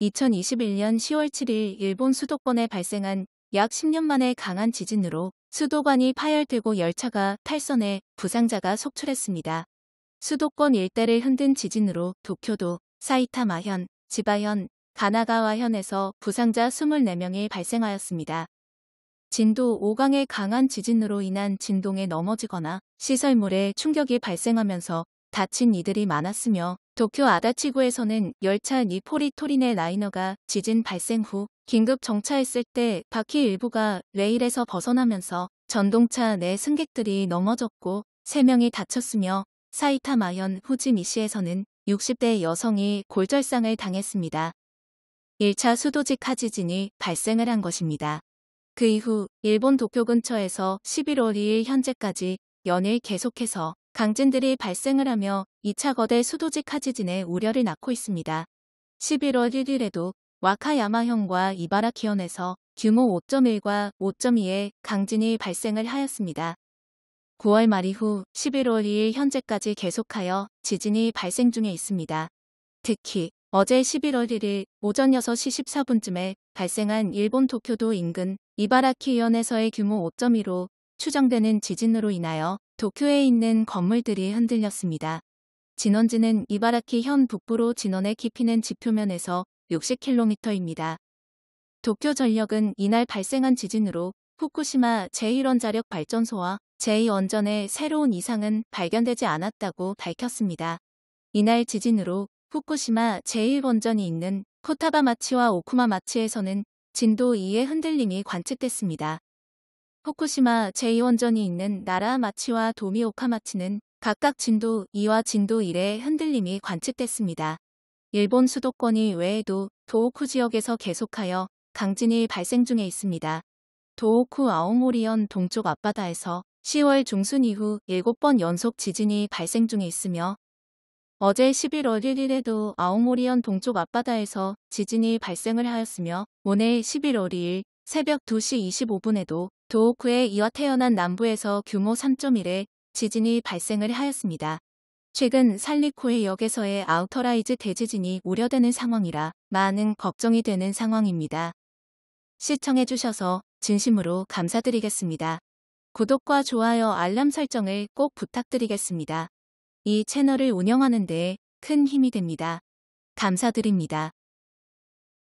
2021년 10월 7일 일본 수도권에 발생한 약 10년 만에 강한 지진으로 수도관이 파열되고 열차가 탈선해 부상자가 속출했습니다. 수도권 일대를 흔든 지진으로 도쿄도, 사이타마현, 지바현, 가나가와현에서 부상자 24명이 발생하였습니다. 진도 5강의 강한 지진으로 인한 진동에 넘어지거나 시설물에 충격이 발생하면서 다친 이들이 많았으며 도쿄 아다치구에서는 열차 니포리토리네 라이너가 지진 발생 후 긴급 정차했을 때 바퀴 일부가 레일에서 벗어나면서 전동차 내 네 승객들이 넘어졌고 3명이 다쳤으며 사이타마현 후지미시에서는 60대 여성이 골절상을 당했습니다. 1차 수도직 하지진이 발생을 한 것입니다. 그 이후 일본 도쿄 근처에서 11월 2일 현재까지 연일 계속해서 강진들이 발생을 하며 2차 거대 수도지 카지진에 우려를 낳고 있습니다. 11월 1일에도 와카야마현과 이바라키현에서 규모 5.1과 5.2의 강진이 발생을 하였습니다. 9월 말 이후 11월 2일 현재까지 계속하여 지진이 발생 중에 있습니다. 특히 어제 11월 1일 오전 6시 14분쯤에 발생한 일본 도쿄도 인근 이바라키현에서의 규모 5.2로 추정되는 지진으로 인하여 도쿄에 있는 건물들이 흔들렸습니다. 진원지는 이바라키 현 북부로 진원의 깊이는 지표면에서 60km입니다. 도쿄전력은 이날 발생한 지진으로 후쿠시마 제1원자력 발전소와 제2원전의 새로운 이상은 발견되지 않았다고 밝혔습니다. 이날 지진으로 후쿠시마 제1원전이 있는 코타바마치와 오쿠마마치에서는 진도 2의 흔들림이 관측됐습니다. 후쿠시마 제2원전이 있는 나라마치와 도미오카마치는 각각 진도 2와 진도 1의 흔들림이 관측됐습니다. 일본 수도권이 외에도 도호쿠 지역에서 계속하여 강진이 발생 중에 있습니다. 도호쿠 아오모리현 동쪽 앞바다에서 10월 중순 이후 7번 연속 지진이 발생 중에 있으며 어제 11월 1일에도 아오모리현 동쪽 앞바다에서 지진이 발생을 하였으며 오늘 11월 2일 새벽 2시 25분에도 도호쿠에 이어 태어난 남부에서 규모 3.1의 지진이 발생을 하였습니다. 최근 살리코의 역에서의 아우터라이즈 대지진이 우려되는 상황이라 많은 걱정이 되는 상황입니다. 시청해주셔서 진심으로 감사드리겠습니다. 구독과 좋아요 알람 설정을 꼭 부탁드리겠습니다. 이 채널을 운영하는 데 큰 힘이 됩니다. 감사드립니다.